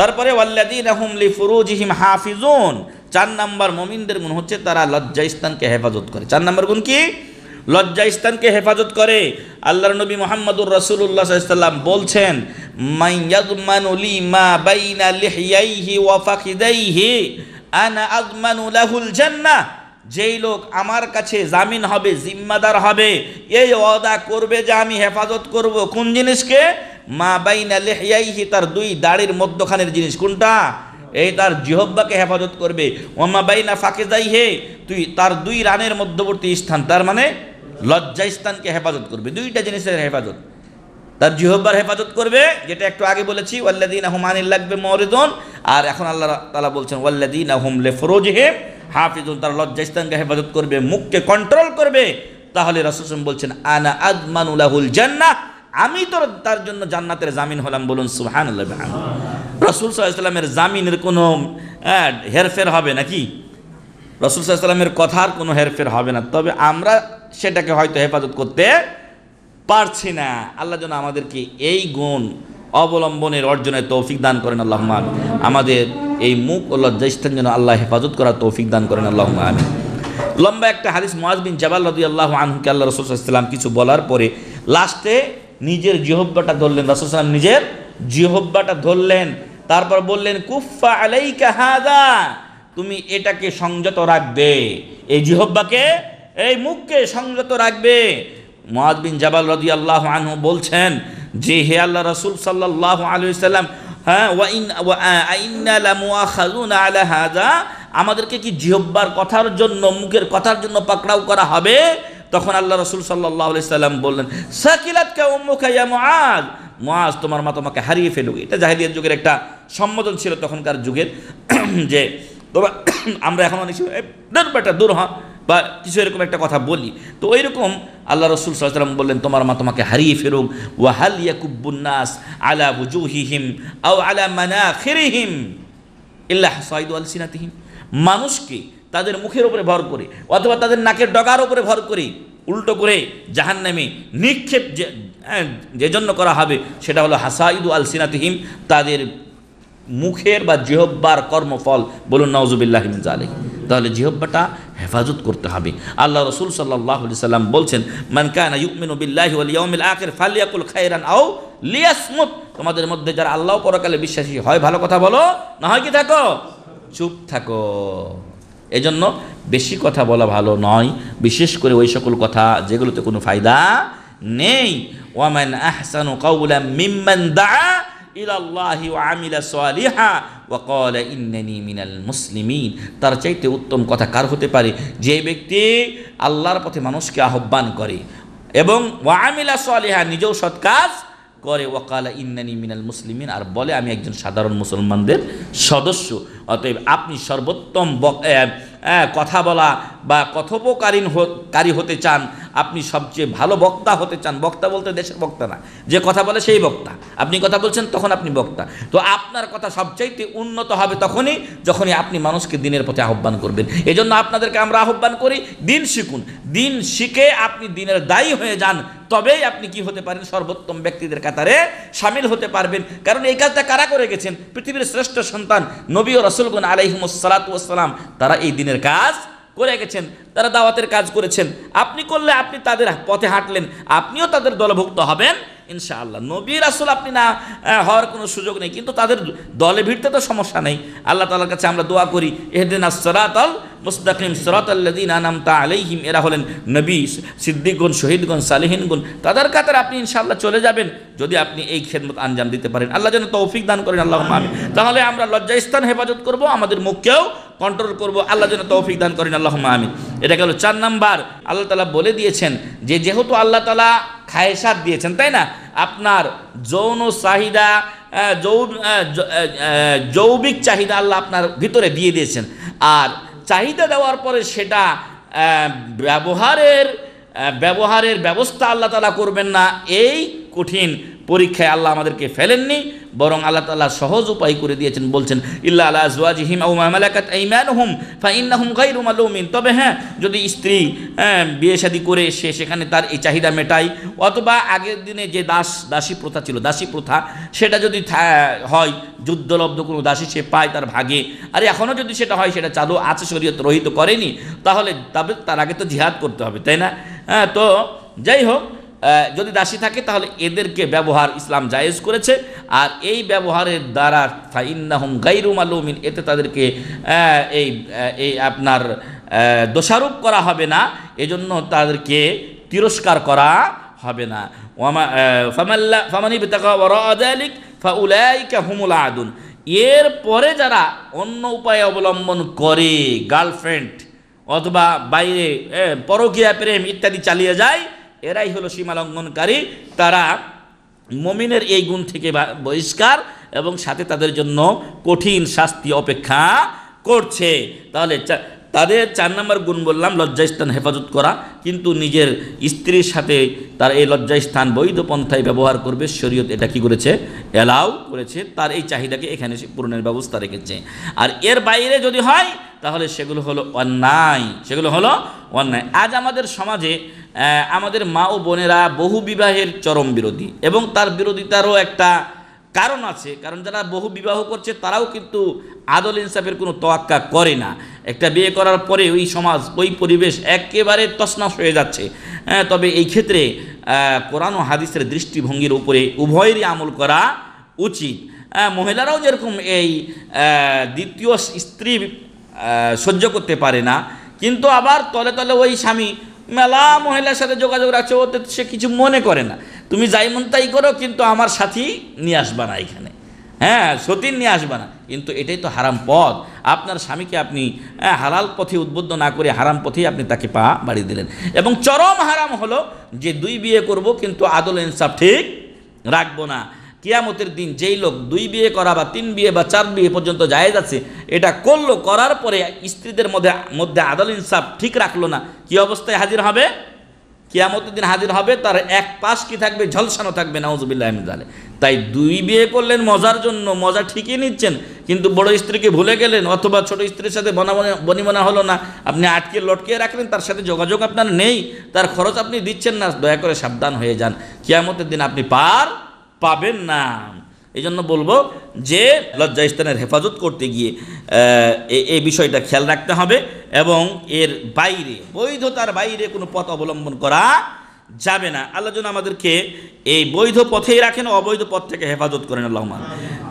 তারপরে ওয়াল্লাদিন আহমলি ফুরুজিহিম হাফিজুন চার নম্বর মমিনদের গুণ হচ্ছে তারা লজ্জাস্থানকে হেফাজত করে চার নম্বর গুণ কি লজ্জাস্থানকে হেফাজত করে আল্লাহ নবী মোহাম্মদুর রসুল্লাহ সাল্লাম বলছেন মাইয়াদমানুলি মা বাইনা লিহিয়াইহি ওয়া ফাখিদাইহি আনা আদমানু লাহুল জান্নাহ যেই লোক আমার কাছে জামিন হবে জিম্মাদার হবে এই অদা করবে যে আমি হেফাজত করব কোন জিনিসকে মা বাইনা লেহিয়াইহি তার দুই দাড়ির মধ্যখানের জিনিস কোনটা এই তার জিহব্বাকে হেফাজত করবে ওমা বাইনা ফাঁকে যাই হে তুই তার দুই রানের মধ্যবর্তী স্থান তার মানে লজ্জা স্থানকে হেফাজত করবে দুইটা জিনিসের হেফাজত তার জিহব্বার হেফাজত করবে যেটা একটু আগে বলেছি ওয়াল্লাদিন আহমানের লাগবে মরেদন আর এখন আল্লাহ তালা বলছেন ওয়াল্লাদিন আহম লে ফরোজ হে হাফিজুন তার লজ্জা স্থানকে হেফাজত করবে মুখকে কন্ট্রোল করবে তাহলে রসম বলছেন আনা আদমানুলাহুল জান্নাহ আমি তো তার জন্য জান্নাতের জামিন হলাম বলুন সুহান রসুল সাল্লামের জামিনের কোনো হেরফের হবে নাকি রসুল সাল্লামের কথার কোনো হেরফের হবে না তবে আমরা সেটাকে হয়তো হেফাজত করতে পারছি না আল্লাহ যেন আমাদেরকে এই গুণ অবলম্বনের অর্জনের তৌফিক দান করেন আল্লাহ আমাদের এই মুখ ও লজ্জাস্থান যেন আল্লাহ হেফাজত করার তৌফিক দান করেন আল্লাহ লম্বা একটা হাদিস মোয়াজ বিন রদি আল্লাহ আনহুকে আল্লাহ রসুল ইসলাম কিছু বলার পরে লাস্টে নিজের জিহব্বাটা ধরলেন রাসুসালাম নিজের জিহব্বাটা ধরলেন তারপর বললেন কুফা আলাই কাহাদা তুমি এটাকে সংযত রাখবে এই জিহব্বাকে এই মুখকে সংযত রাখবে মোয়াজ বিন জাবাল রদি আল্লাহ আনহু বলছেন যে হে আল্লাহ রসুল সাল্লাহ সাল্লাম হ্যাঁ আলা হাজা আমাদেরকে কি জিহব্বার কথার জন্য মুখের কথার জন্য পাকড়াও করা হবে তখন আল্লাহ রসুল সাল্লাহ সাল্লাম বললেন সাকিলাতকে মুআজ মুআজ তোমার মা তোমাকে হারিয়ে ফেলুক এটা জাহিদিয়ার যুগের একটা সম্বোধন ছিল তখনকার যুগের যে তোমার আমরা এখন অনেক দূর বেটা দূর হন বা কিছু এরকম একটা কথা বলি তো ওই রকম আল্লাহ রসুল সাল্লাম বললেন তোমার মা তোমাকে হারিয়ে ফেরুক ওয়াহাল ইয়াকুবুন্নাস আলা বুজুহিহিম আও আলা মানা খেরিহিম ইল্লাহ সাইদু আল সিনাতিহিম মানুষকে তাদের মুখের উপরে ভর করে অথবা তাদের নাকের ডগার উপরে ভর করি উল্টো করে জাহান নামে নিক্ষেপ হ্যাঁ, যে জন্য করা হবে সেটা হলো হাসাইদু আল সিনাতহিম তাদের মুখের বা জিহব্বার কর্মফল বলুন নওজুবিল্লাহ জালে তাহলে জিহব্বাটা হেফাজত করতে হবে আল্লাহ রসুল সাল্লাহ সাল্লাম বলছেন মানকানা ইউকমিনু বিল্লাহি ফালিয়াকুল খাইরান আও লিয়াসমুত তোমাদের মধ্যে যারা আল্লাহ পরকালে বিশ্বাসী হয় ভালো কথা বলো না হয় কি থাকো চুপ থাকো এজন্য বেশি কথা বলা ভালো নয় বিশেষ করে ওই সকল কথা যেগুলোতে কোনো ফায়দা নেই ওয়ামান আহসানু কাউলা মিম্মান দা ইলাল্লাহি ওয়া আমিলা সালিহা ওয়া ক্বালা ইন্নানি মিনাল মুসলিমিন তার চাইতে উত্তম কথা কার হতে পারে যে ব্যক্তি আল্লাহর পথে মানুষকে আহ্বান করে এবং ওয়া আমিলা সালিহা নিজেও সৎকাজ কাজ করে ওয়াকালা ইন্নানি মিনাল মুসলিমিন আর বলে আমি একজন সাধারণ মুসলমানদের সদস্য অতএব আপনি সর্বোত্তম কথা বলা বা কথোপকারীন কারী হতে চান আপনি সবচেয়ে ভালো বক্তা হতে চান বক্তা বলতে দেশের বক্তা না যে কথা বলে সেই বক্তা আপনি কথা বলছেন তখন আপনি বক্তা তো আপনার কথা সবচাইতে উন্নত হবে তখনই যখনই আপনি মানুষকে দিনের পথে আহ্বান করবেন এজন্য আপনাদেরকে আমরা আহ্বান করি দিন শিখুন দিন শিখে আপনি দিনের দায়ী হয়ে যান তবেই আপনি কি হতে পারেন সর্বোত্তম ব্যক্তিদের কাতারে সামিল হতে পারবেন কারণ এই কাজটা কারা করে গেছেন পৃথিবীর শ্রেষ্ঠ সন্তান নবী ও রসুলগুন সালাতাম তারা এই দিনের কাজ করে গেছেন তারা দাওয়াতের কাজ করেছেন আপনি করলে আপনি তাদের পথে হাঁটলেন আপনিও তাদের দলভুক্ত হবেন ইনশাআল্লাহ নবীর আসল আপনি না হওয়ার কোনো সুযোগ নেই কিন্তু তাদের দলে ভিড়তে তো সমস্যা নেই আল্লাহ তালার কাছে আমরা দোয়া করি এহদিন আসরাতল মুস্তাকিম আনাম তা আলাইহিম এরা হলেন নবী সিদ্দিকগণ শহীদগণ সালেহিনগণ তাদের কাতার আপনি ইনশাআল্লাহ চলে যাবেন যদি আপনি এই খেদমত আঞ্জাম দিতে পারেন আল্লাহ যেন তৌফিক দান করেন আল্লাহ আমি তাহলে আমরা লজ্জাস্থান হেফাজত করব আমাদের মুখকেও কন্ট্রোল করব আল্লাহ যেন তৌফিক দান করেন আল্লাহ আমি এটা গেল চার নাম্বার আল্লাহ তালা বলে দিয়েছেন যে যেহেতু আল্লাহ তালা খায়েসাত দিয়েছেন তাই না আপনার যৌন চাহিদা যৌ যৌবিক চাহিদা আল্লাহ আপনার ভিতরে দিয়ে দিয়েছেন আর চাহিদা দেওয়ার পরে সেটা ব্যবহারের ব্যবহারের ব্যবস্থা আল্লাহ তালা করবেন না এই কঠিন পরীক্ষায় আল্লাহ আমাদেরকে ফেলেননি বরং আল্লাহ তাল্লাহ সহজ উপায় করে দিয়েছেন বলছেন ইল্লা আল্লাহ আজওয়াজিহিম আউ মামালাকাত ইমান হুম ফাইন্না হুম গাই রুমাল তবে হ্যাঁ যদি স্ত্রী হ্যাঁ, বিয়ে শাদী করে সে সেখানে তার এই চাহিদা মেটায় অথবা আগের দিনে যে দাস দাসী প্রথা ছিল দাসী প্রথা সেটা যদি হয় যুদ্ধলব্ধ কোনো দাসী সে পায় তার ভাগে আর এখনও যদি সেটা হয় সেটা চালু আছে শরীয়ত রহিত করেনি তাহলে তবে তার আগে তো জিহাদ করতে হবে তাই না হ্যাঁ তো যাই হোক যদি দাসী থাকে তাহলে এদেরকে ব্যবহার ইসলাম জায়েজ করেছে আর এই ব্যবহারের দ্বারা ফাইন্নাহম গাইরুম আলমিন এতে তাদেরকে এই এই আপনার দোষারোপ করা হবে না এজন্য তাদেরকে তিরস্কার করা হবে না ওয়ামা ফামাল্লা ফাউলাইকা হুমুল আদুন এর পরে যারা অন্য উপায় অবলম্বন করে গার্লফ্রেন্ড অথবা বাইরে পরকীয়া প্রেম ইত্যাদি চালিয়ে যায় এরাই হলো সীমা লঙ্ঘনকারী তারা মমিনের এই গুণ থেকে বহিষ্কার এবং সাথে তাদের জন্য কঠিন শাস্তি অপেক্ষা করছে তাহলে তাদের চার নম্বর গুণ বললাম লজ্জাস্থান হেফাজত করা কিন্তু নিজের স্ত্রীর সাথে তার এই লজ্জাস্থান বৈধ পন্থায় ব্যবহার করবে শরীয়ত এটা কি করেছে অ্যালাউ করেছে তার এই চাহিদাকে এখানে পূরণের ব্যবস্থা রেখেছে আর এর বাইরে যদি হয় তাহলে সেগুলো হলো অন্যায় সেগুলো হলো অন্যায় আজ আমাদের সমাজে আমাদের মা ও বোনেরা বহু বিবাহের চরম বিরোধী এবং তার বিরোধিতারও একটা কারণ আছে কারণ যারা বহু বিবাহ করছে তারাও কিন্তু আদল ইনসাফের কোনো তোয়াক্কা করে না একটা বিয়ে করার পরে ওই সমাজ ওই পরিবেশ একেবারে তসনাস হয়ে যাচ্ছে হ্যাঁ তবে এই ক্ষেত্রে কোরআন ও হাদিসের দৃষ্টিভঙ্গির উপরে উভয়েরই আমল করা উচিত হ্যাঁ, মহিলারাও যেরকম এই দ্বিতীয় স্ত্রী সহ্য করতে পারে না কিন্তু আবার তলে তলে ওই স্বামী মেলা মহিলার সাথে যোগাযোগ রাখছে ওতে সে কিছু মনে করে না তুমি যাই মন তাই করো কিন্তু আমার সাথী নিয়ে আসবা না এখানে হ্যাঁ সতীর নিয়ে আসবা না কিন্তু এটাই তো হারাম পথ আপনার স্বামীকে আপনি হ্যাঁ, হালাল পথে উদ্বুদ্ধ না করে হারাম পথেই আপনি তাকে পা বাড়িয়ে দিলেন এবং চরম হারাম হলো যে দুই বিয়ে করব কিন্তু আদল ইনসাফ ঠিক রাখবো না কিয়ামতের দিন যেই লোক দুই বিয়ে করা বা তিন বিয়ে বা চার বিয়ে পর্যন্ত যায় যাচ্ছে এটা করলো করার পরে স্ত্রীদের মধ্যে মধ্যে আদল ইনসাফ ঠিক রাখলো না কি অবস্থায় হাজির হবে কিয়ামতের দিন হাজির হবে তার এক পাশ কি থাকবে ঝলসানো থাকবে নাউজুবিল্লাহ আহমদালে তাই দুই বিয়ে করলেন মজার জন্য মজা ঠিকই নিচ্ছেন কিন্তু বড় স্ত্রীকে ভুলে গেলেন অথবা ছোট স্ত্রীর সাথে বনিমনা হলো না আপনি আটকে লটকে রাখলেন তার সাথে যোগাযোগ আপনার নেই তার খরচ আপনি দিচ্ছেন না দয়া করে সাবধান হয়ে যান কিয়ামতের দিন আপনি পার পাবেন না এই জন্য বলবো যে লজ্জা ইস্তানের হেফাজত করতে গিয়ে এই বিষয়টা খেয়াল রাখতে হবে এবং এর বাইরে বৈধতার বাইরে কোনো পথ অবলম্বন করা যাবে না আল্লাহ যেন আমাদেরকে এই বৈধ পথেই রাখেন অবৈধ পথ থেকে হেফাজত করেন আল্লাহমান